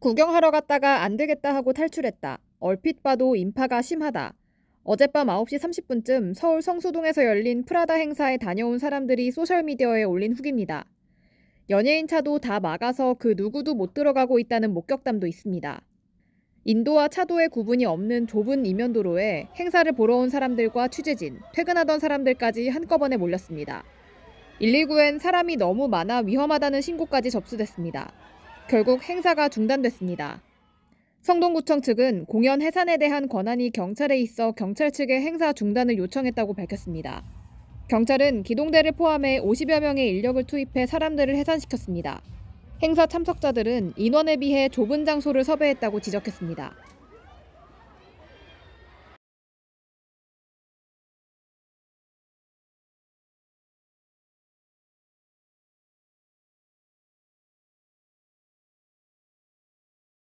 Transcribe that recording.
구경하러 갔다가 안 되겠다 하고 탈출했다. 얼핏 봐도 인파가 심하다. 어젯밤 9시 30분쯤 서울 성수동에서 열린 프라다 행사에 다녀온 사람들이 소셜미디어에 올린 후기입니다. 연예인 차도 다 막아서 그 누구도 못 들어가고 있다는 목격담도 있습니다. 인도와 차도의 구분이 없는 좁은 이면도로에 행사를 보러 온 사람들과 취재진, 퇴근하던 사람들까지 한꺼번에 몰렸습니다. 119엔 사람이 너무 많아 위험하다는 신고까지 접수됐습니다. 결국 행사가 중단됐습니다. 성동구청 측은 공연 해산에 대한 권한이 경찰에 있어 경찰 측에 행사 중단을 요청했다고 밝혔습니다. 경찰은 기동대를 포함해 50여 명의 인력을 투입해 사람들을 해산시켰습니다. 행사 참석자들은 인원에 비해 좁은 장소를 섭외했다고 지적했습니다.